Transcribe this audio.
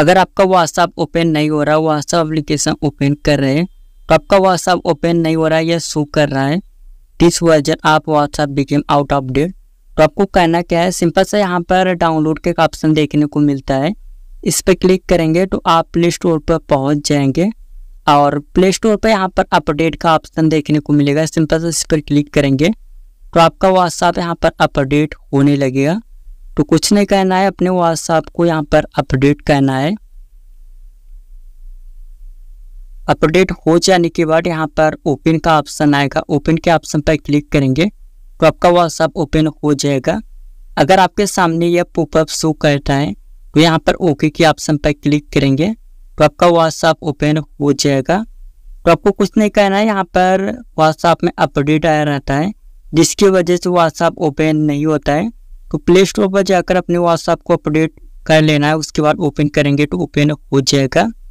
अगर आपका WhatsApp open नहीं हो रहा है व्हाट्सअप अप्लीकेशन ओपन कर रहे हैं तो आपका व्हाट्सअप ओपन नहीं हो रहा है या शो कर रहा है दिस वर्जन आप WhatsApp became out of date तो आपको कहना क्या है सिंपल से यहाँ पर डाउनलोड के ऑप्शन देखने को मिलता है इस पर क्लिक करेंगे तो आप प्ले स्टोर पर पहुँच जाएंगे और प्ले स्टोर पर यहाँ पर अपडेट का ऑप्शन देखने को मिलेगा सिंपल से इस पर क्लिक करेंगे तो आपका व्हाट्सअप यहाँ पर अपडेट होने लगेगा तो कुछ नहीं कहना है अपने व्हाट्सएप को यहाँ पर अपडेट करना है अपडेट हो जाने के बाद यहाँ पर ओपन का ऑप्शन आएगा ओपन के ऑप्शन पर क्लिक करेंगे तो आपका व्हाट्सएप ओपन हो जाएगा अगर आपके सामने यह पॉपअप शो करता है तो यहाँ पर ओके के ऑप्शन पर क्लिक करेंगे तो आपका व्हाट्सएप ओपन हो जाएगा तो आपको कुछ नहीं कहना है यहाँ पर व्हाट्सएप में अपडेट आया रहता है जिसकी वजह से व्हाट्सएप ओपन नहीं होता है तो प्ले स्टोर पर जाकर अपने व्हाट्सएप को अपडेट कर लेना है उसके बाद ओपन करेंगे तो ओपन हो जाएगा